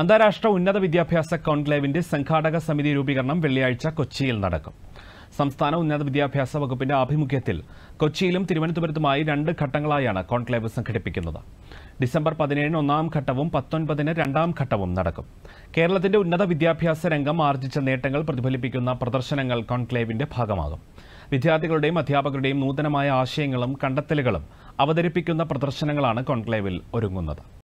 അന്താരാഷ്ട്ര ഉന്നത വിദ്യാഭ്യാസ കോൺക്ലേവിന്റെ സംഘാടക സമിതി രൂപീകരണം വെള്ളിയാഴ്ച കൊച്ചിയിൽ നടക്കും സംസ്ഥാന ഉന്നത വിദ്യാഭ്യാസ വകുപ്പിന്റെ ആഭിമുഖ്യത്തിൽ കൊച്ചിയിലും തിരുവനന്തപുരത്തുമായി രണ്ട് ഘട്ടങ്ങളായാണ് കോൺക്ലേവ് സംഘടിപ്പിക്കുന്നത് ഡിസംബർ പതിനേഴിന് ഒന്നാം ഘട്ടവും പത്തൊൻപതിന് രണ്ടാം ഘട്ടവും നടക്കും കേരളത്തിന്റെ ഉന്നത വിദ്യാഭ്യാസ രംഗം ആർജിച്ച നേട്ടങ്ങൾ പ്രതിഫലിപ്പിക്കുന്ന പ്രദർശനങ്ങൾ കോൺക്ലേവിന്റെ ഭാഗമാകും വിദ്യാർത്ഥികളുടെയും അധ്യാപകരുടെയും നൂതനമായ ആശയങ്ങളും കണ്ടെത്തലുകളും അവതരിപ്പിക്കുന്ന പ്രദർശനങ്ങളാണ് കോൺക്ലേവിൽ ഒരുങ്ങുന്നത്